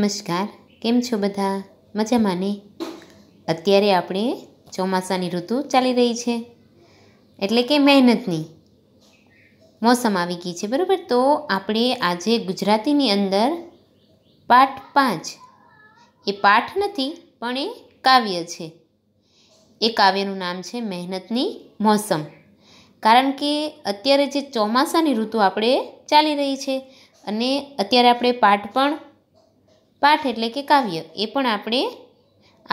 નમસ્કાર કેમ છો બધા મજામાં ને અત્યારે આપણે ચોમાસાની ઋતુ ચાલી રહી છે એટલે કે મહેનતની મોસમ આવી ગઈ છે બરાબર તો આપણે આજે ગુજરાતીની અંદર પાઠ પાંચ એ પાઠ નથી પણ એ કાવ્ય છે એ કાવ્યનું નામ છે મહેનતની મોસમ કારણ કે અત્યારે જે ચોમાસાની ઋતુ આપણે ચાલી રહી છે અને અત્યારે આપણે પાઠ પણ પાઠ એટલે કે કાવ્ય એ પણ આપણે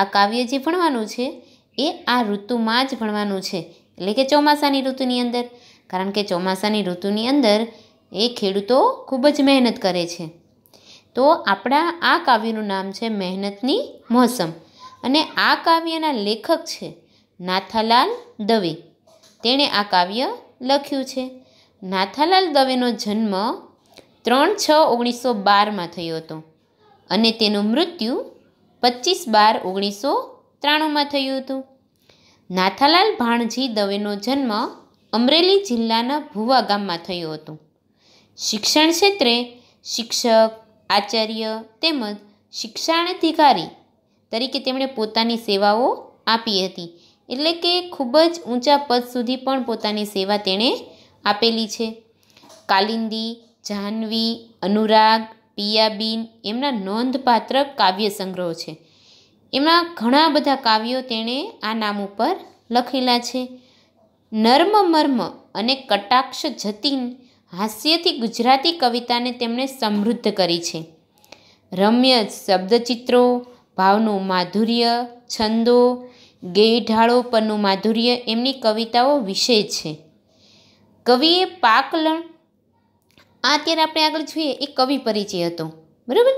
આ કાવ્ય જે ભણવાનું છે એ આ ઋતુમાં જ ભણવાનું છે એટલે કે ચોમાસાની ઋતુની અંદર કારણ કે ચોમાસાની ઋતુની અંદર એ ખેડૂતો ખૂબ જ મહેનત કરે છે તો આપણા આ કાવ્યનું નામ છે મહેનતની મોસમ અને આ કાવ્યના લેખક છે નાથાલાલ દવે તેણે આ કાવ્ય લખ્યું છે નાથાલાલ દવેનો જન્મ ત્રણ છ ઓગણીસો બારમાં થયો હતો અને તેનું મૃત્યુ પચીસ બાર ઓગણીસો ત્રાણુંમાં થયું હતું નાથાલાલ ભાણજી દવેનો જન્મ અમરેલી જિલ્લાના ભુવા ગામમાં થયો હતો શિક્ષણ ક્ષેત્રે શિક્ષક આચાર્ય તેમજ શિક્ષણાધિકારી તરીકે તેમણે પોતાની સેવાઓ આપી હતી એટલે કે ખૂબ જ ઊંચા પદ સુધી પણ પોતાની સેવા તેણે આપેલી છે કાલિંદી જાહ્નવી અનુરાગ પિયાબીન એમના નોંધપાત્ર કાવ્ય સંગ્રહો છે એમના ઘણા બધા કાવ્યો તેણે આ નામ ઉપર લખેલા છે નર્મ મર્મ અને કટાક્ષ જતીન હાસ્યથી ગુજરાતી કવિતાને તેમણે સમૃદ્ધ કરી છે રમ્ય શબ્દચિત્રો ભાવનું માધુર્ય છંદો ગેઢાળો પરનું માધુર્ય એમની કવિતાઓ વિશે છે કવિએ પાકલણ આ અત્યારે આપણે આગળ જોઈએ એ કવિ પરિચય હતો બરાબર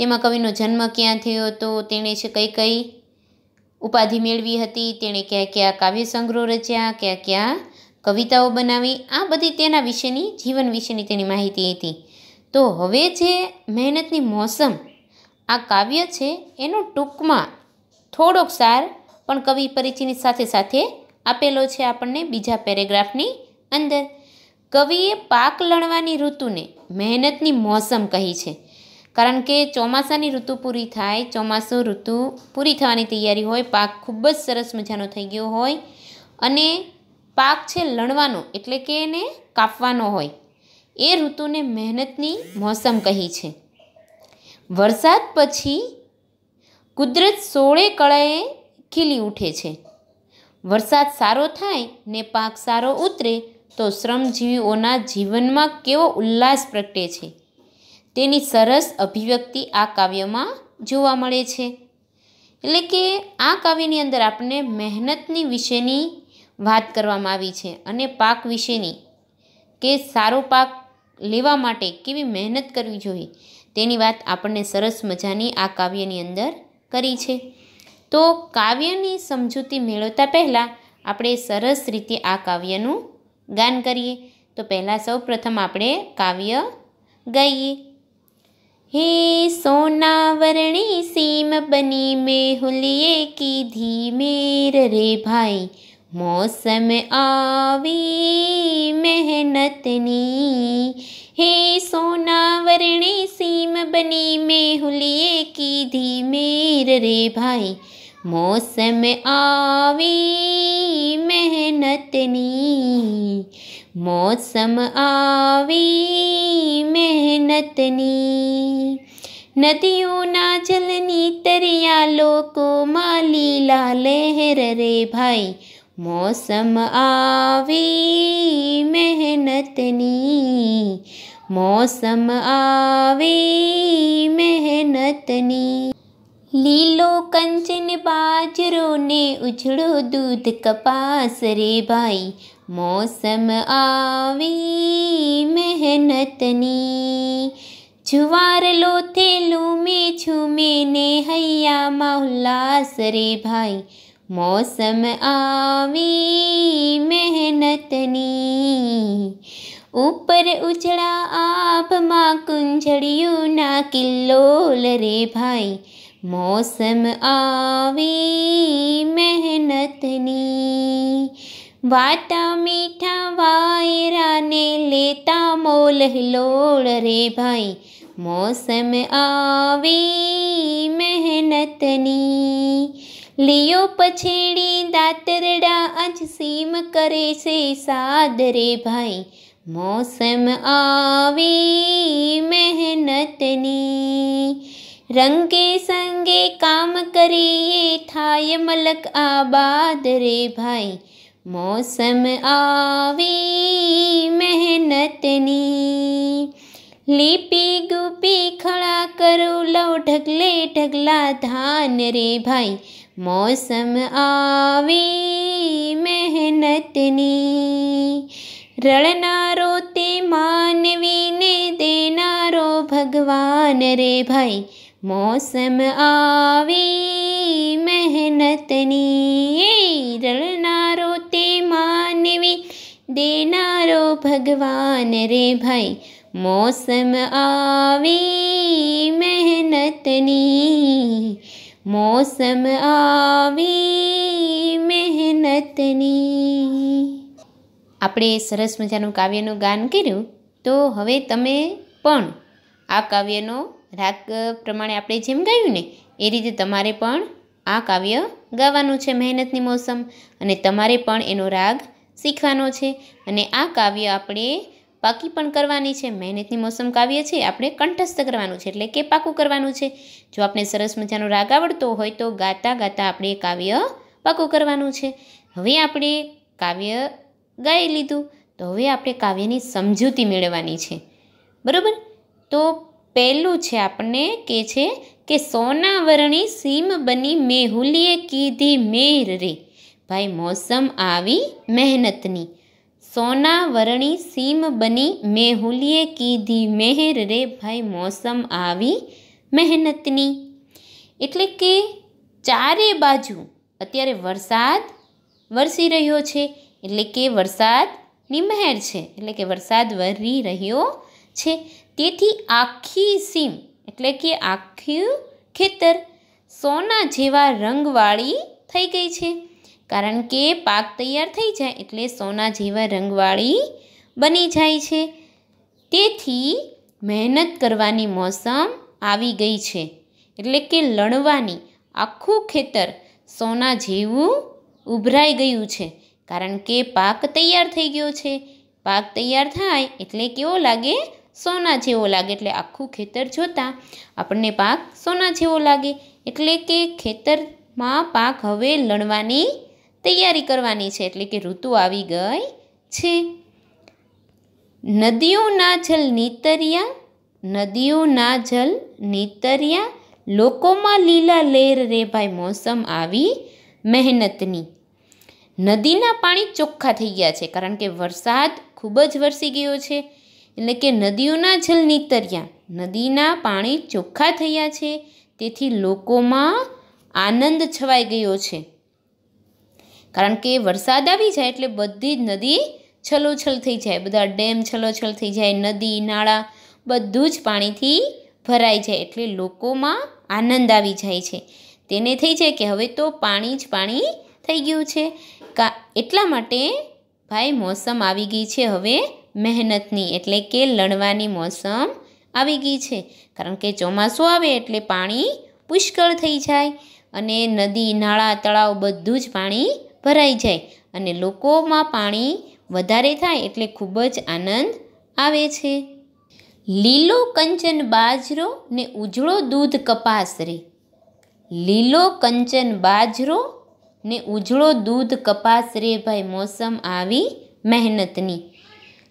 તેમાં કવિનો જન્મ ક્યાં થયો હતો તેણે છે કઈ કઈ ઉપાધિ મેળવી હતી તેણે ક્યાં કયા કાવ્ય સંગ્રહ રચ્યા કયા કયા કવિતાઓ બનાવી આ બધી તેના વિશેની જીવન વિશેની તેની માહિતી હતી તો હવે જે મહેનતની મોસમ આ કાવ્ય છે એનો ટૂંકમાં થોડોક સાર પણ કવિ પરિચયની સાથે સાથે આપેલો છે આપણને બીજા પેરેગ્રાફની અંદર કવિએ પાક લણવાની ઋતુને મહેનતની મોસમ કહી છે કારણ કે ચોમાસાની ઋતુ પૂરી થાય ચોમાસું ઋતુ પૂરી થવાની તૈયારી હોય પાક ખૂબ જ સરસ મજાનો થઈ ગયો હોય અને પાક છે લણવાનો એટલે કે એને કાપવાનો હોય એ ઋતુને મહેનતની મોસમ કહી છે વરસાદ પછી કુદરત સોળે કળાએ ખીલી ઉઠે છે વરસાદ સારો થાય ને પાક સારો ઉતરે તો શ્રમજીવીઓના જીવનમાં કેવો ઉલ્લાસ પ્રગટે છે તેની સરસ અભિવ્યક્તિ આ કાવ્યમાં જોવા મળે છે એટલે કે આ કાવ્યની અંદર આપણને મહેનતની વિશેની વાત કરવામાં આવી છે અને પાક વિશેની કે સારો પાક લેવા માટે કેવી મહેનત કરવી જોઈએ તેની વાત આપણને સરસ મજાની આ કાવ્યની અંદર કરી છે તો કાવ્યની સમજૂતી મેળવતા પહેલાં આપણે સરસ રીતે આ કાવ્યનું गान करिए तो पहला सौ प्रथम अपने कव्य गई हे सोनावरणी सीम बनी मेहुलिए की धीमेर रे भाई मौसम आवी मेहनतनी हे सोनावरणी सीम बनी मेहुलिए की धीमेर रे भाई मौसम आवी मेहनतनी मौसम आवी मेहनतनी નદીઓના જલની તરિયા લોકો માં લીલા લહેર રે ભાઈ મોસમ આવી મહેનતની મોસમ આવી મહેનતની લીલો કંચન બાજરો ને ઉછળો દૂધ કપાસ રે ભાઈ મોસમ આવી મહેનતની જુવાર લોથેલું મેં ઝૂમે ને હૈયામાં ઉલ્લાસ રે ભાઈ મોસમ આવી મહેનતની ઉપર ઉછળા આભમાં કુંજળિયું ના કિલ્લોલ રે ભાઈ મોસમ આવી મહેનતની વાતા મીઠા વાયરાને લેતા મોલહલોળ રે ભાઈ મોસમ આવી મહેનતની લિયો પછેડી દાતરડા આજ સીમ કરે છે સાદ રે ભાઈ મોસમ આવી મહેનતની रंगे संगे काम करिए थाय मलक आबाद रे भाई मौसम आवे नी लिपी गुपी खड़ा करो लो ढगले ढगला धान रे भाई मौसम आवे नी रड़ना रोते मानवी ने देनारो भगवान रे भाई મોસમ આવી મહેનતની રળનારો તે માનવી દેનારો ભગવાન રે ભાઈ મોસમ આવી મહેનતની મોસમ આવી મહેનતની આપણે સરસ મજાનું કાવ્યનું ગાન કર્યું તો હવે તમે પણ આ કાવ્યનો રાગ પ્રમાણે આપણે જેમ ગાયું ને એ રીતે તમારે પણ આ કાવ્ય ગાવાનું છે મહેનતની મોસમ અને તમારે પણ એનો રાગ શીખવાનો છે અને આ કાવ્ય આપણે પાકી પણ કરવાની છે મહેનતની મોસમ કાવ્ય છે આપણે કંઠસ્થ કરવાનું છે એટલે કે પાકું કરવાનું છે જો આપણે સરસ મજાનો રાગ આવડતો હોય તો ગાતા ગાતા આપણે કાવ્ય પાકું કરવાનું છે હવે આપણે કાવ્ય ગાઈ લીધું તો હવે આપણે કાવ્યની સમજૂતી મેળવવાની છે બરાબર તો પહેલું છે આપણને કે છે કે સોનાવરણી સીમ બની મેહુલીએ કીધી મેર રે ભાઈ મોસમ આવી મહેનતની સોનાવરણી સીમ બની મેહુલીએ કીધી મેહર રે ભાઈ મોસમ આવી મહેનતની એટલે કે ચારે બાજુ અત્યારે વરસાદ વરસી રહ્યો છે એટલે કે વરસાદની મહેર છે એટલે કે વરસાદ વરી રહ્યો છે તેથી આખી સીમ એટલે કે આખું ખેતર સોના જેવા રંગવાળી થઈ ગઈ છે કારણ કે પાક તૈયાર થઈ જાય એટલે સોના જેવા રંગવાળી બની જાય છે તેથી મહેનત કરવાની મોસમ આવી ગઈ છે એટલે કે લણવાની આખું ખેતર સોના જેવું ઉભરાઈ ગયું છે કારણ કે પાક તૈયાર થઈ ગયો છે પાક તૈયાર થાય એટલે કેવો લાગે સોના જેવો લાગે એટલે આખું ખેતર જોતાં આપણને પાક સોના જેવો લાગે એટલે કે ખેતરમાં પાક હવે લણવાની તૈયારી કરવાની છે એટલે કે ઋતુ આવી ગઈ છે નદીઓના જલ નીતર્યા નદીઓના જલ નીતર્યા લોકોમાં લીલા લેર રે ભાઈ મોસમ આવી મહેનતની નદીના પાણી ચોખ્ખા થઈ ગયા છે કારણ કે વરસાદ ખૂબ જ વરસી ગયો છે એટલે કે નદીઓના જલ નીતર્યા નદીના પાણી ચોખ્ખા થયા છે તેથી લોકોમાં આનંદ છવાઈ ગયો છે કારણ કે વરસાદ આવી જાય એટલે બધી જ નદી છલોછલ થઈ જાય બધા ડેમ છલોછલ થઈ જાય નદી નાળા બધું જ પાણીથી ભરાઈ જાય એટલે લોકોમાં આનંદ આવી જાય છે તેને થઈ જાય કે હવે તો પાણી જ પાણી થઈ ગયું છે કા એટલા માટે ભાઈ મોસમ આવી ગઈ છે હવે મહેનતની એટલે કે લણવાની મોસમ આવી ગઈ છે કારણ કે ચોમાસું આવે એટલે પાણી પુષ્કળ થઈ જાય અને નદી નાળા તળાવ બધું જ પાણી ભરાઈ જાય અને લોકોમાં પાણી વધારે થાય એટલે ખૂબ જ આનંદ આવે છે લીલો કંચન બાજરો ને ઉજળો દૂધ કપાસ રે લીલો કંચન બાજરો ને ઉજળો દૂધ કપાસ રે ભાઈ મોસમ આવી મહેનતની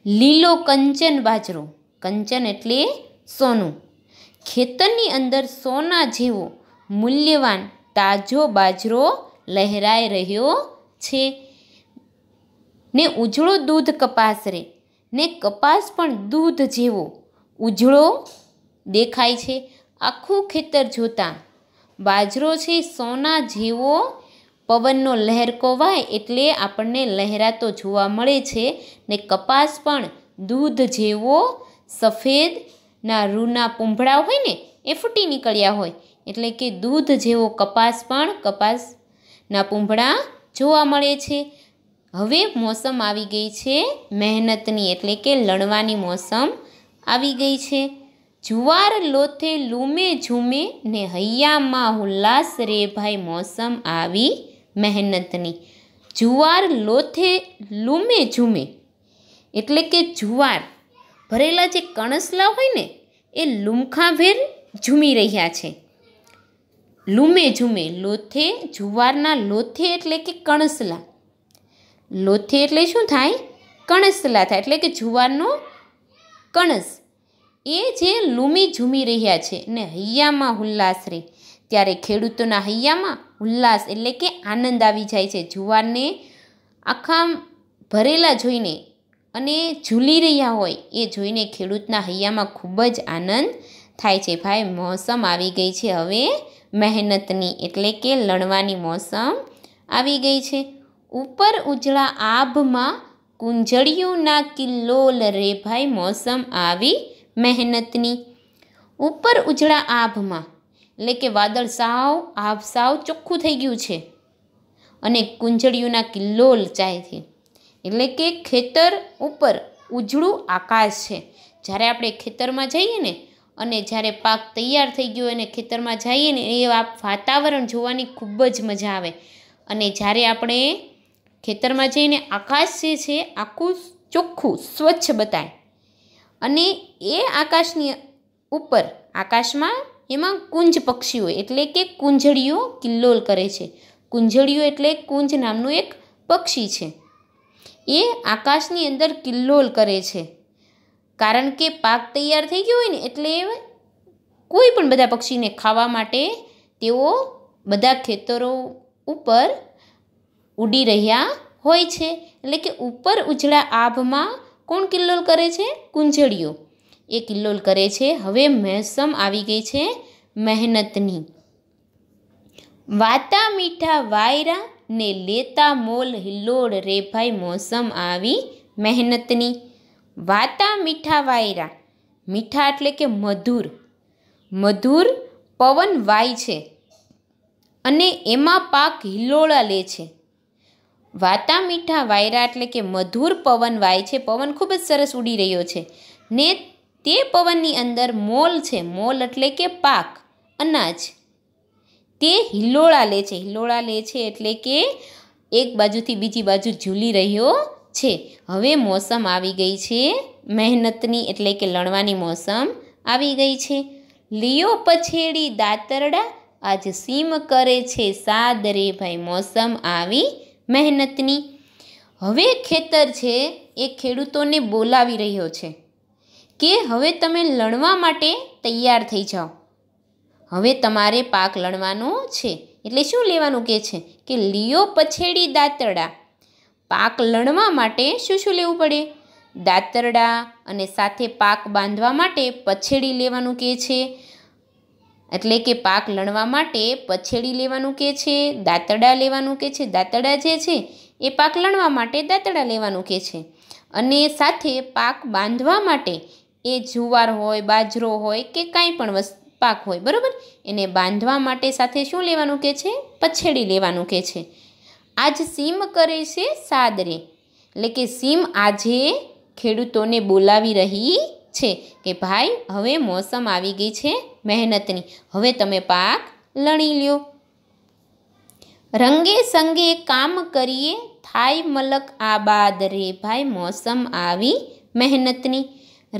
લીલો કંચન બાજરો કંચન એટલે સોનું ખેતરની અંદર સોના જેવો મૂલ્યવાન તાજો બાજરો લહેરાઈ રહ્યો છે ને ઉજળો દૂધ કપાસ રે ને કપાસ પણ દૂધ જેવો ઉજળો દેખાય છે આખું ખેતર જોતાં બાજરો છે સોના જેવો પવનનો લહેરકો વાય એટલે આપણને લહેરાતો જોવા મળે છે ને કપાસ પણ દૂધ જેવો સફેદના રૂના પૂંભળા હોય ને એ ફૂટી નીકળ્યા હોય એટલે કે દૂધ જેવો કપાસ પણ કપાસના પૂંભળા જોવા મળે છે હવે મોસમ આવી ગઈ છે મહેનતની એટલે કે લણવાની મોસમ આવી ગઈ છે જુવાર લોથે લૂમે ઝૂમે ને હૈયામાં ઉલ્લાસ રે ભાઈ મોસમ આવી મહેનતની જુવાર લોથે લૂમે ઝૂમે એટલે કે જુવાર ભરેલા જે કણસલા હોય ને એ લૂમખાભેર ઝૂમી રહ્યા છે લૂમે ઝૂમે લોથે જુવારના લોથે એટલે કે કણસલા લોથે એટલે શું થાય કણસલા થાય એટલે કે જુવારનો કણસ એ જે લૂમી ઝૂમી રહ્યા છે ને હૈયામાં હુલ્લાસ રે ત્યારે ખેડૂતોના હૈયામાં ઉલ્લાસ એટલે કે આનંદ આવી જાય છે જુવારને આખા ભરેલા જોઈને અને ઝૂલી રહ્યા હોય એ જોઈને ખેડૂતના હૈયામાં ખૂબ જ આનંદ થાય છે ભાઈ મોસમ આવી ગઈ છે હવે મહેનતની એટલે કે લણવાની મોસમ આવી ગઈ છે ઉપર ઉજળા આભમાં કુંજળિયુંના કિલ્લોલ રે ભાઈ મોસમ આવી મહેનતની ઉપર ઉજળા આભમાં એટલે કે વાદળ સાવ હાફ સાવ ચોખ્ખું થઈ ગયું છે અને કુંજળિયુંના કિલ્લોલ ચાયથી એટલે કે ખેતર ઉપર ઉજળું આકાશ છે જ્યારે આપણે ખેતરમાં જઈએ ને અને જ્યારે પાક તૈયાર થઈ ગયો અને ખેતરમાં જઈએ ને એ વાતાવરણ જોવાની ખૂબ જ મજા આવે અને જ્યારે આપણે ખેતરમાં જઈને આકાશ જે છે આખું ચોખ્ખું સ્વચ્છ બતાય અને એ આકાશની ઉપર આકાશમાં એમાં કુંજ પક્ષીઓ એટલે કે કુંજળીઓ કિલ્લોલ કરે છે કુંજળીઓ એટલે કુંજ નામનું એક પક્ષી છે એ આકાશની અંદર કિલ્લોલ કરે છે કારણ કે પાક તૈયાર થઈ ગયો હોય ને એટલે કોઈ પણ બધા પક્ષીને ખાવા માટે તેઓ બધા ખેતરો ઉપર ઉડી રહ્યા હોય છે એટલે કે ઉપર ઉજળા આભમાં કોણ કિલ્લોલ કરે છે કુંજળીઓ એ કિલ્લોલ કરે છે હવે મહેસમ આવી ગઈ છે મહેનતની વાતા મીઠા વાયરા ને લેતા મોલ હિલ્લોળ રે ભાઈ મોસમ આવી મહેનતની વાતા મીઠા વાયરા મીઠા એટલે કે મધુર મધુર પવન વાય છે અને એમાં પાક હિલોળા લે છે વાતા મીઠા વાયરા એટલે કે મધુર પવન વાય છે પવન ખૂબ જ સરસ ઉડી રહ્યો છે ને તે પવનની અંદર મોલ છે મોલ એટલે કે પાક અનાજ તે હિલોળા લે છે હિલોળા લે છે એટલે કે એક બાજુથી બીજી બાજુ ઝૂલી રહ્યો છે હવે મોસમ આવી ગઈ છે મહેનતની એટલે કે લણવાની મોસમ આવી ગઈ છે લિયો પછેડી દાતરડા આજ સીમ કરે છે સાદરે ભાઈ મોસમ આવી મહેનતની હવે ખેતર છે એ ખેડૂતોને બોલાવી રહ્યો છે કે હવે તમે લણવા માટે તૈયાર થઈ જાઓ હવે તમારે પાક લણવાનો છે એટલે શું લેવાનું કહે છે કે લીઓ પછેડી દાંતરડા પાક લણવા માટે શું શું લેવું પડે દાંતરડા અને સાથે પાક બાંધવા માટે પછેડી લેવાનું કહે છે એટલે કે પાક લણવા માટે પછેડી લેવાનું કહે છે દાંતરડા લેવાનું કહે છે દાંતરડા જે છે એ પાક લણવા માટે દાંતડા લેવાનું કહે છે અને સાથે પાક બાંધવા માટે એ જુવાર હોય બાજરો હોય કે કાંઈ પણ પાક હોય બરાબર એને બાંધવા માટે સાથે શું લેવાનું કહે છે પછેડી લેવાનું કહે છે આજ સીમ કરે છે સાદરે એટલે કે સીમ આજે ખેડૂતોને બોલાવી રહી છે કે ભાઈ હવે મોસમ આવી ગઈ છે મહેનતની હવે તમે પાક લણી લ્યો રંગે સંગે કામ કરીએ થાય મલક આબાદ રે ભાઈ મોસમ આવી મહેનતની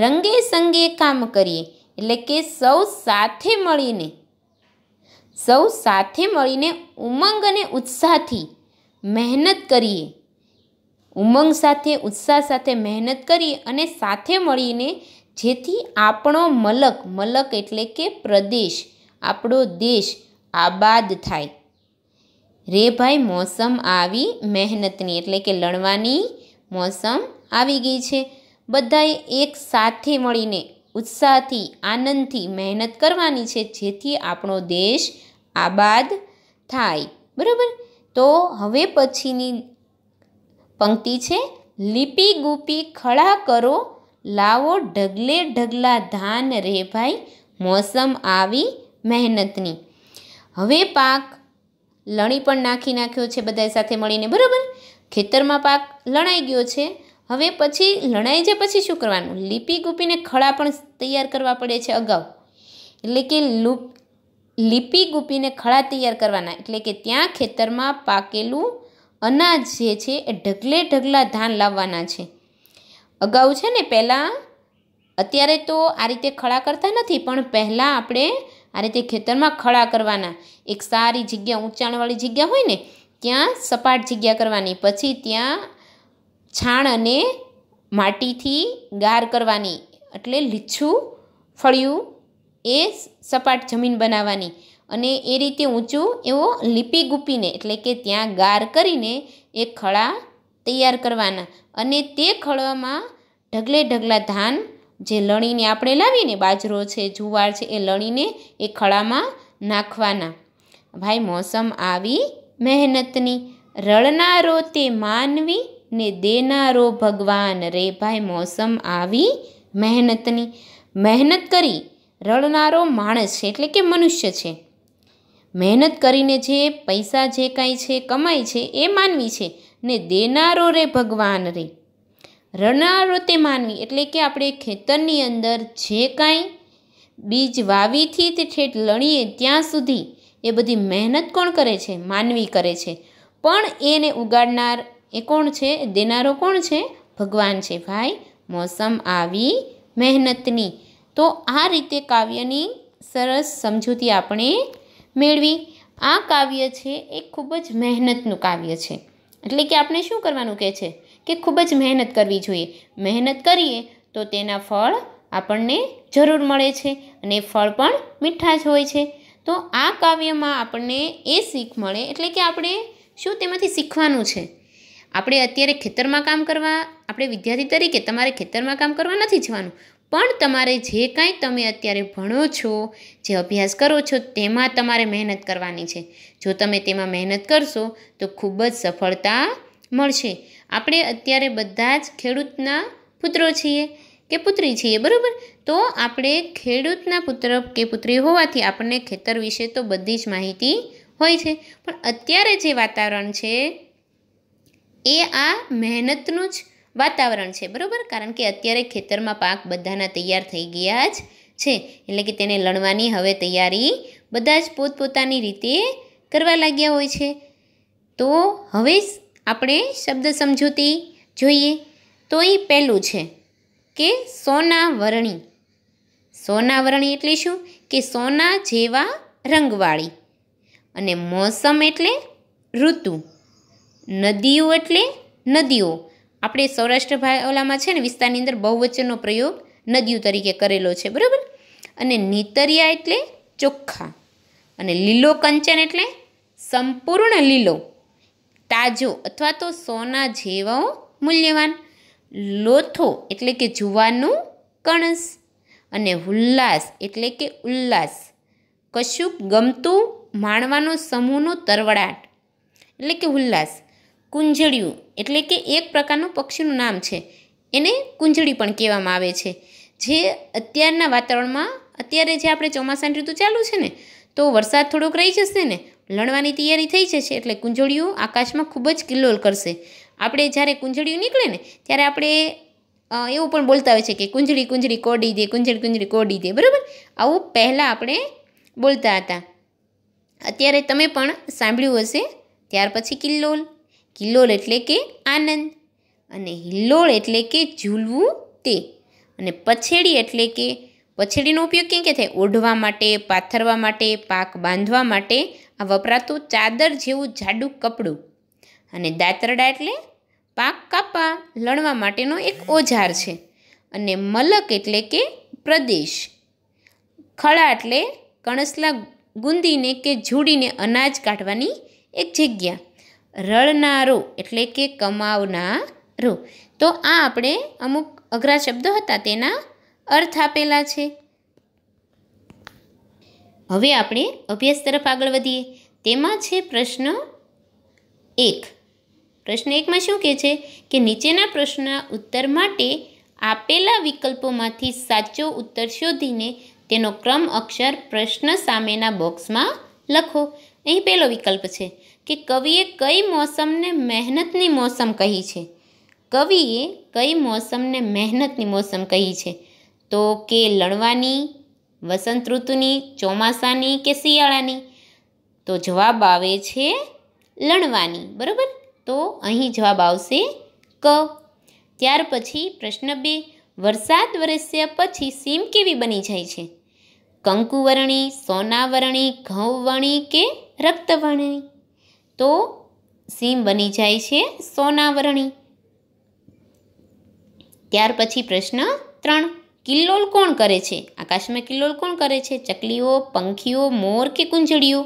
રંગે સંગે કામ કરીએ એટલે કે સૌ સાથે મળીને સૌ સાથે મળીને ઉમંગ અને ઉત્સાહથી મહેનત કરીએ ઉમંગ સાથે ઉત્સાહ સાથે મહેનત કરીએ અને સાથે મળીને જેથી આપણો મલક મલક એટલે કે પ્રદેશ આપણો દેશ આબાદ થાય રે ભાઈ મોસમ આવી મહેનતની એટલે કે લણવાની મોસમ આવી ગઈ છે બધાએ એક સાથે મળીને ઉત્સાહથી આનંદથી મહેનત કરવાની છે જેથી આપણો દેશ આબાદ થાય બરાબર તો હવે પછીની પંક્તિ છે લીપી ગુપી ખડા કરો લાવો ઢગલે ઢગલા ધાન રે ભાઈ મોસમ આવી મહેનતની હવે પાક લણી પણ નાખી નાખ્યો છે બધા સાથે મળીને બરાબર ખેતરમાં પાક લણાઈ ગયો છે હવે પછી લણાઈ જાય પછી શું કરવાનું લીપી ગુપીને ખળા પણ તૈયાર કરવા પડે છે અગાઉ એટલે કે લૂપ લીપી ગુપીને ખળા તૈયાર કરવાના એટલે કે ત્યાં ખેતરમાં પાકેલું અનાજ જે છે એ ઢગલે ઢગલા ધાન લાવવાના છે અગાઉ છે ને પહેલાં અત્યારે તો આ રીતે ખળા કરતા નથી પણ પહેલાં આપણે આ રીતે ખેતરમાં ખળા કરવાના એક સારી જગ્યા ઊંચાણવાળી જગ્યા હોય ને ત્યાં સપાટ જગ્યા કરવાની પછી ત્યાં છાણ અને માટીથી ગાર કરવાની એટલે લીછું ફળિયું એ સપાટ જમીન બનાવવાની અને એ રીતે ઊંચું એવો લીપી ગુપીને એટલે કે ત્યાં ગાર કરીને એ ખળા તૈયાર કરવાના અને તે ખળામાં ઢગલે ઢગલા ધાન જે લણીને આપણે લાવીને બાજરો છે જુવાર છે એ લણીને એ ખળામાં નાખવાના ભાઈ મોસમ આવી મહેનતની રળનારો તે માનવી ને દેનારો ભગવાન રે ભાઈ મોસમ આવી મહેનતની મહેનત કરી રળનારો માણસ છે એટલે કે મનુષ્ય છે મહેનત કરીને જે પૈસા જે કાંઈ છે કમાય છે એ માનવી છે ને દેનારો રે ભગવાન રે રણનારો તે માનવી એટલે કે આપણે ખેતરની અંદર જે કાંઈ બીજ વાવીથી તે ઠેઠ લણીએ ત્યાં સુધી એ બધી મહેનત કોણ કરે છે માનવી કરે છે પણ એને ઉગાડનાર એ કોણ છે દેનારો કોણ છે ભગવાન છે ભાઈ મોસમ આવી મહેનતની તો આ રીતે કાવ્યની સરસ સમજૂતી આપણે મેળવી આ કાવ્ય છે એ ખૂબ જ મહેનતનું કાવ્ય છે એટલે કે આપણે શું કરવાનું કહે છે કે ખૂબ જ મહેનત કરવી જોઈએ મહેનત કરીએ તો તેના ફળ આપણને જરૂર મળે છે અને ફળ પણ મીઠા જ હોય છે તો આ કાવ્યમાં આપણને એ શીખ મળે એટલે કે આપણે શું તેમાંથી શીખવાનું છે આપણે અત્યારે ખેતરમાં કામ કરવા આપણે વિદ્યાર્થી તરીકે તમારે ખેતરમાં કામ કરવા નથી જવાનું પણ તમારે જે કાંઈ તમે અત્યારે ભણો છો જે અભ્યાસ કરો છો તેમાં તમારે મહેનત કરવાની છે જો તમે તેમાં મહેનત કરશો તો ખૂબ જ સફળતા મળશે આપણે અત્યારે બધા જ ખેડૂતના પુત્રો છીએ કે પુત્રી છીએ બરાબર તો આપણે ખેડૂતના પુત્ર કે પુત્રી હોવાથી આપણને ખેતર વિશે તો બધી જ માહિતી હોય છે પણ અત્યારે જે વાતાવરણ છે એ આ મહેનતનું જ વાતાવરણ છે બરાબર કારણ કે અત્યારે ખેતરમાં પાક બધાના તૈયાર થઈ ગયા જ છે એટલે કે તેને લણવાની હવે તૈયારી બધા જ પોતપોતાની રીતે કરવા લાગ્યા હોય છે તો હવે આપણે શબ્દ સમજૂતી જોઈએ તો એ પહેલું છે કે સોના વરણી સોના વરણી એટલે શું કે સોના જેવા રંગવાળી અને મોસમ એટલે ઋતુ નદીઓ એટલે નદીઓ આપણે સૌરાષ્ટ્ર ભાવલામાં છે ને વિસ્તારની અંદર બહુવચનનો પ્રયોગ નદીઓ તરીકે કરેલો છે બરાબર અને નીતરિયા એટલે ચોખ્ખા અને લીલો કંચન એટલે સંપૂર્ણ લીલો તાજો અથવા તો સોના જેવો મૂલ્યવાન લોથો એટલે કે જુવારનું કણસ અને ઉલ્લાસ એટલે કે ઉલ્લાસ કશુંક ગમતું માણવાનો સમૂહનો તરવડાટ એટલે કે ઉલ્લાસ કુંજળિયું એટલે કે એક પ્રકારનું પક્ષીનું નામ છે એને કુંજળી પણ કહેવામાં આવે છે જે અત્યારના વાતાવરણમાં અત્યારે જે આપણે ચોમાસાની ઋતુ ચાલુ છે ને તો વરસાદ થોડોક રહી જશે ને લણવાની તૈયારી થઈ જશે એટલે કુંજળિયું આકાશમાં ખૂબ જ કિલ્લોલ કરશે આપણે જ્યારે કુંજળિયું નીકળે ને ત્યારે આપણે એવું પણ બોલતા હોય છે કે કુંજળી કુંજળી કોડી દે કુંજળી કુંજળી કોડી દે બરાબર આવું પહેલાં આપણે બોલતા હતા અત્યારે તમે પણ સાંભળ્યું હશે ત્યાર પછી કિલ્લોલ કિલ્લોલ એટલે કે આનંદ અને હિલ્લોળ એટલે કે ઝૂલવું તે અને પછેડી એટલે કે પછેડીનો ઉપયોગ કેમ કે થાય ઓઢવા માટે પાથરવા માટે પાક બાંધવા માટે આ વપરાતું ચાદર જેવું જાડું કપડું અને દાતરડા એટલે પાક કાપા લણવા માટેનો એક ઓજાર છે અને મલક એટલે કે પ્રદેશ ખળા એટલે કણસલા ગુંદીને કે ઝૂડીને અનાજ કાઢવાની એક જગ્યા રળનારો એટલે કે કમાવનારો તો આ આપણે અમુક અઘરા શબ્દો હતા તેના અર્થ આપેલા છે હવે આપણે અભ્યાસ તરફ આગળ વધીએ તેમાં છે પ્રશ્ન એક પ્રશ્ન એકમાં શું કહે છે કે નીચેના પ્રશ્નના ઉત્તર માટે આપેલા વિકલ્પોમાંથી સાચો ઉત્તર શોધીને તેનો ક્રમ અક્ષર પ્રશ્ન સામેના બોક્સમાં લખો અહીં પહેલો વિકલ્પ છે કે કવિએ કઈ મોસમને મહેનતની મોસમ કહી છે કવિએ કઈ મોસમને મહેનતની મોસમ કહી છે તો કે લણવાની વસંત ઋતુની ચોમાસાની કે શિયાળાની તો જવાબ આવે છે લણવાની બરાબર તો અહીં જવાબ આવશે ક ત્યાર પછી પ્રશ્ન બે વરસાદ વરસ્યા પછી સીમ કેવી બની જાય છે કંકુવરણી સોનાવરણી ઘઉંવર્ણી કે રક્તવર્ણી તો સીમ બની જાય છે સોનાવરણી ત્યાર પછી પ્રશ્ન ત્રણ કિલ્લોલ કોણ કરે છે આકાશમાં કિલ્લોલ કોણ કરે છે ચકલીઓ પંખીઓ મોર કે કુંજળીઓ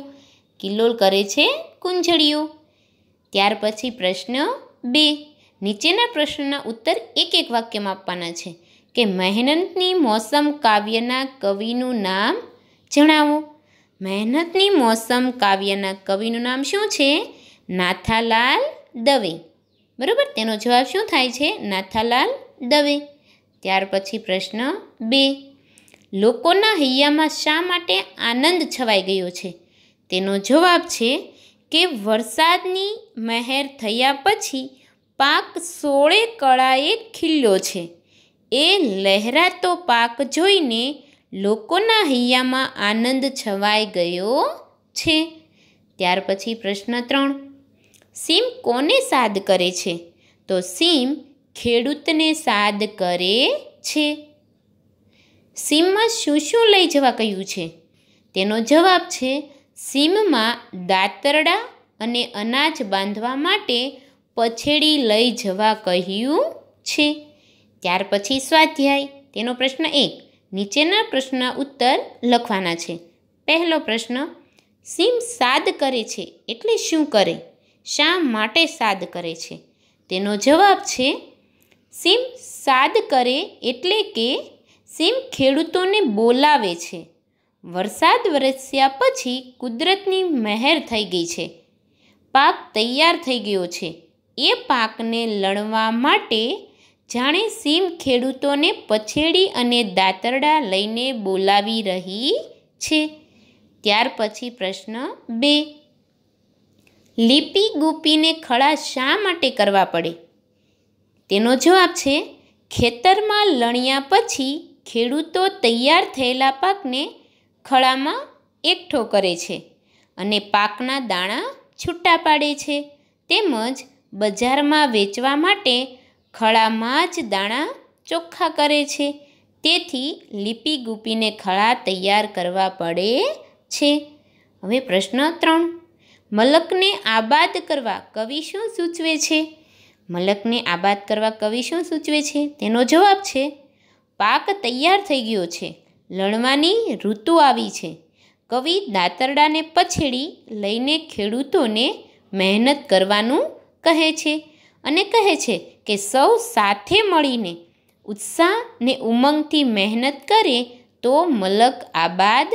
કિલ્લોલ કરે છે કુંજળીઓ ત્યાર પછી પ્રશ્ન બે નીચેના પ્રશ્નના ઉત્તર એક એક વાક્યમાં આપવાના છે કે મહેનતની મોસમ કાવ્યના કવિનું નામ જણાવો મહેનતની મોસમ કાવ્યના કવિનું નામ શું છે નાથાલાલ દવે બરાબર તેનો જવાબ શું થાય છે નાથાલાલ દવે ત્યાર પછી પ્રશ્ન બે લોકોના હૈયામાં શા માટે આનંદ છવાઈ ગયો છે તેનો જવાબ છે કે વરસાદની મહેર થયા પછી પાક સોળે કળાએ ખીલ્યો છે એ લહેરાતો પાક જોઈને લોકોના હૈયામાં આનંદ છવાઈ ગયો છે ત્યાર પછી પ્રશ્ન ત્રણ સીમ કોને સાદ કરે છે તો સીમ ખેડૂતને સાદ કરે છે સીમમાં શું શું લઈ જવા કહ્યું છે તેનો જવાબ છે સીમમાં દાંતરડા અને અનાજ બાંધવા માટે પછેડી લઈ જવા કહ્યું છે ત્યાર પછી સ્વાધ્યાય તેનો પ્રશ્ન એક નીચેના પ્રશ્નના ઉત્તર લખવાના છે પહેલો પ્રશ્ન સીમ સાદ કરે છે એટલે શું કરે શા માટે સાદ કરે છે તેનો જવાબ છે સીમ સાદ કરે એટલે કે સીમ ખેડૂતોને બોલાવે છે વરસાદ વરસ્યા પછી કુદરતની મહેર થઈ ગઈ છે પાક તૈયાર થઈ ગયો છે એ પાકને લણવા માટે જાણે સીમ ખેડૂતોને પછેડી અને દાતરડા લઈને બોલાવી રહી છે ત્યાર પછી પ્રશ્ન બે લિપિ ગુપીને ખડા શા માટે કરવા પડે તેનો જવાબ છે ખેતરમાં લણ્યા પછી ખેડૂતો તૈયાર થયેલા પાકને ખળામાં એકઠો કરે છે અને પાકના દાણા છૂટા પાડે છે તેમજ બજારમાં વેચવા માટે ખળામાં જ દાણા ચોખ્ખા કરે છે તેથી લીપી ગુપીને ખળા તૈયાર કરવા પડે છે હવે પ્રશ્ન ત્રણ મલકને આબાદ કરવા કવિ શું સૂચવે છે મલકને આબાદ કરવા કવિ શું સૂચવે છે તેનો જવાબ છે પાક તૈયાર થઈ ગયો છે લણવાની ઋતુ આવી છે કવિ દાતરડાને પછેડી લઈને ખેડૂતોને મહેનત કરવાનું કહે છે અને કહે છે કે સૌ સાથે મળીને ઉત્સાહ ને ઉમંગથી મહેનત કરે તો મલક આબાદ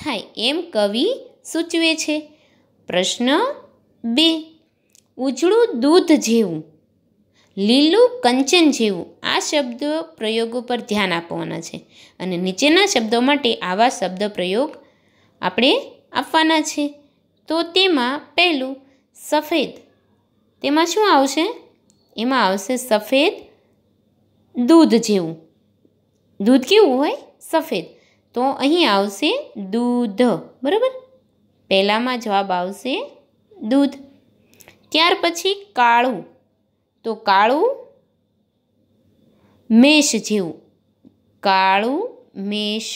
થાય એમ કવિ સૂચવે છે પ્રશ્ન બે ઉજળું દૂધ જેવું લીલું કંચન જેવું આ શબ્દ પ્રયોગો પર ધ્યાન આપવાના છે અને નીચેના શબ્દો માટે આવા શબ્દ પ્રયોગ આપણે આપવાના છે તો તેમાં પહેલું સફેદ તેમાં શું આવશે એમાં આવશે સફેદ દૂધ જેવું દૂધ કેવું હોય સફેદ તો અહીં આવશે દૂધ બરાબર પહેલાંમાં જવાબ આવશે દૂધ ત્યાર પછી કાળું તો કાળું મેષ જેવું કાળું મેષ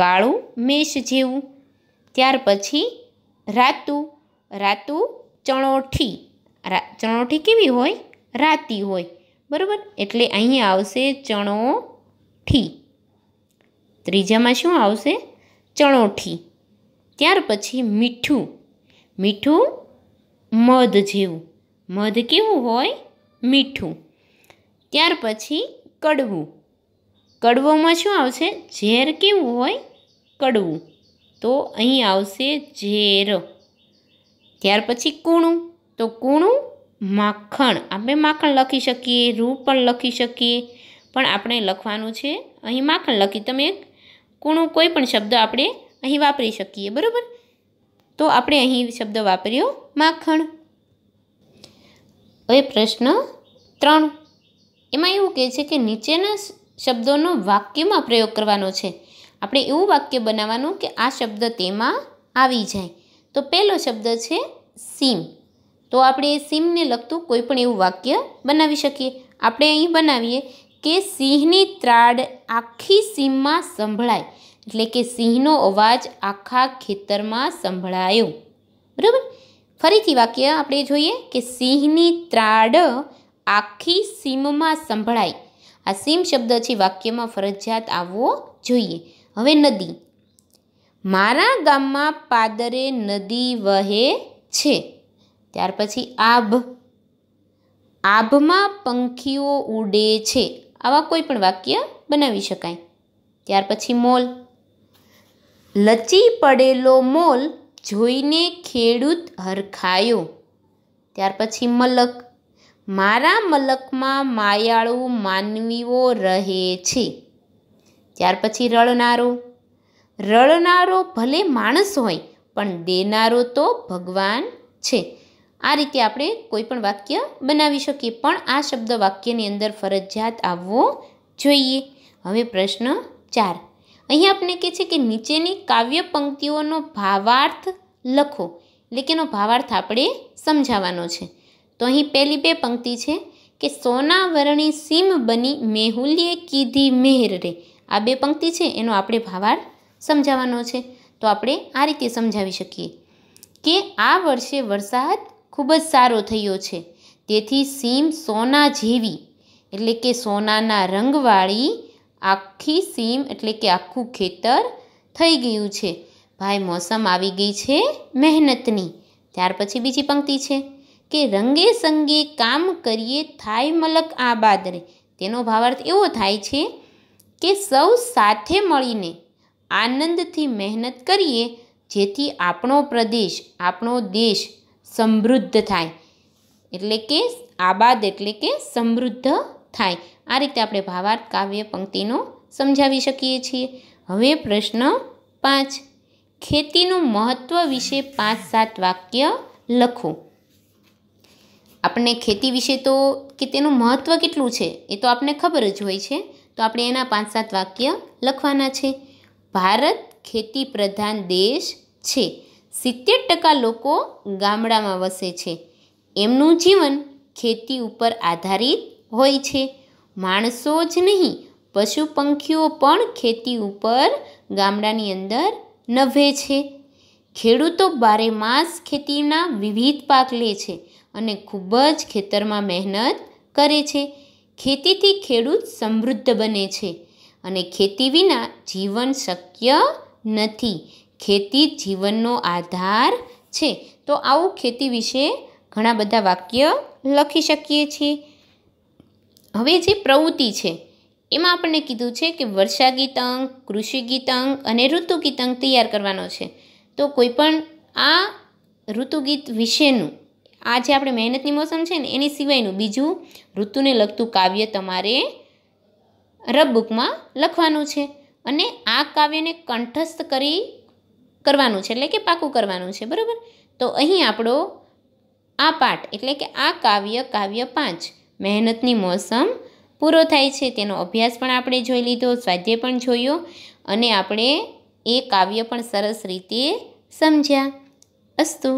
કાળું મેષ જેવું ત્યાર પછી રાતું રાતું ચણોઠી રા ચણોઠી કેવી હોય રાતી હોય બરાબર એટલે અહીં આવશે ચણોઠી ત્રીજામાં શું આવશે ચણોઠી ત્યાર પછી મીઠું મીઠું મધ જેવું મધ કેવું હોય મીઠું ત્યાર પછી કડવું કડવોમાં શું આવશે ઝેર કેવું હોય કડવું તો અહીં આવશે ઝેર ત્યાર પછી કૂણું તો કૂણું માખણ આપણે માખણ લખી શકીએ રૂ પણ લખી શકીએ પણ આપણે લખવાનું છે અહીં માખણ લખી તમે કૂણું કોઈ પણ શબ્દ આપણે અહીં વાપરી શકીએ બરાબર તો આપણે અહીં શબ્દ વાપર્યો માખણ હવે પ્રશ્ન ત્રણ એમાં એવું કહે છે કે નીચેના શબ્દોનો વાક્યમાં પ્રયોગ કરવાનો છે આપણે એવું વાક્ય બનાવવાનું કે આ શબ્દ તેમાં આવી જાય તો પહેલો શબ્દ છે સીમ તો આપણે સિંહને લગતું કોઈ પણ એવું વાક્ય બનાવી શકીએ આપણે અહીં બનાવીએ કે સિંહની ત્રાડ આખી સીમમાં સંભળાય એટલે કે સિંહનો અવાજ આખા ખેતરમાં સંભળાયો બરાબર ફરીથી વાક્ય આપણે જોઈએ કે સિંહની ત્રાડ આખી સીમમાં સંભળાય આ સીમ શબ્દ છે વાક્યમાં ફરજિયાત આવવો જોઈએ હવે નદી મારા ગામમાં પાદરે નદી વહે છે ત્યાર પછી આભ આભમાં પંખીઓ ઉડે છે આવા કોઈ પણ વાક્ય બનાવી શકાય ત્યાર પછી મોલ લચી પડેલો મોલ જોઈને ખેડૂત હરખાયો ત્યાર પછી મલક મારા મલકમાં માયાળુ માનવીઓ રહે છે ત્યાર પછી રળનારો રળનારો ભલે માણસ હોય પણ દેનારો તો ભગવાન છે આ રીતે આપણે કોઈ પણ વાક્ય બનાવી શકીએ પણ આ શબ્દ વાક્યની અંદર ફરજિયાત આવવો જોઈએ હવે પ્રશ્ન ચાર અહીં આપણે કહે છે કે નીચેની કાવ્ય પંક્તિઓનો ભાવાર્થ લખો એટલે કે એનો ભાવાર્થ આપણે સમજાવવાનો છે તો અહીં પહેલી બે પંક્તિ છે કે સોના વરણી સીમ બની મેહુલીએ કીધી મેહર રે આ બે પંક્તિ છે એનો આપણે ભાવાર્થ સમજાવવાનો છે તો આપણે આ રીતે સમજાવી શકીએ કે આ વર્ષે વરસાદ ખૂબ જ સારો થયો છે તેથી સીમ સોના જેવી એટલે કે સોનાના રંગવાળી આખી સીમ એટલે કે આખું ખેતર થઈ ગયું છે ભાઈ મોસમ આવી ગઈ છે મહેનતની ત્યાર પછી બીજી પંક્તિ છે કે રંગે સંગે કામ કરીએ થાય મલક આ બાદરે તેનો ભાવાર્થ એવો થાય છે કે સૌ સાથે મળીને આનંદથી મહેનત કરીએ જેથી આપણો પ્રદેશ આપણો દેશ સમૃદ્ધ થાય એટલે કે આબાદ એટલે કે સમૃદ્ધ થાય આ રીતે આપણે ભાવાર્થ કાવ્ય પંક્તિનો સમજાવી શકીએ છીએ હવે પ્રશ્ન પાંચ ખેતીનું મહત્ત્વ વિશે પાંચ સાત વાક્ય લખો આપણને ખેતી વિશે તો કે તેનું મહત્ત્વ કેટલું છે એ તો આપણને ખબર જ હોય છે તો આપણે એના પાંચ સાત વાક્ય લખવાના છે ભારત ખેતી પ્રધાન દેશ છે સિત્તેર ટકા લોકો ગામડામાં વસે છે એમનું જીવન ખેતી ઉપર આધારિત હોય છે માણસો જ નહીં પશુ પંખીઓ પણ ખેતી ઉપર ગામડાની અંદર નભે છે ખેડૂતો બારેમાસ ખેતીના વિવિધ પાક લે છે અને ખૂબ જ ખેતરમાં મહેનત કરે છે ખેતીથી ખેડૂત સમૃદ્ધ બને છે અને ખેતી વિના જીવન શક્ય નથી ખેતી જીવનનો આધાર છે તો આવું ખેતી વિશે ઘણા બધા વાક્ય લખી શકીએ છીએ હવે જે પ્રવૃત્તિ છે એમાં આપણને કીધું છે કે વર્ષા ગીતંગ કૃષિ ગીતંગ અને ઋતુ ગીતંગ તૈયાર કરવાનો છે તો કોઈપણ આ ઋતુગીત વિશેનું આ જે આપણે મહેનતની મોસમ છે ને એની સિવાયનું બીજું ઋતુને લગતું કાવ્ય તમારે રબ બુકમાં લખવાનું છે અને આ કાવ્યને કંઠસ્થ કરી કરવાનું છે એટલે કે પાકું કરવાનું છે બરાબર તો અહીં આપણો આ પાઠ એટલે કે આ કાવ્ય કાવ્ય પાંચ મહેનતની મોસમ પૂરો થાય છે તેનો અભ્યાસ પણ આપણે જોઈ લીધો સ્વાધ્યાય પણ જોયો અને આપણે એ કાવ્ય પણ સરસ રીતે સમજ્યા અસ્તુ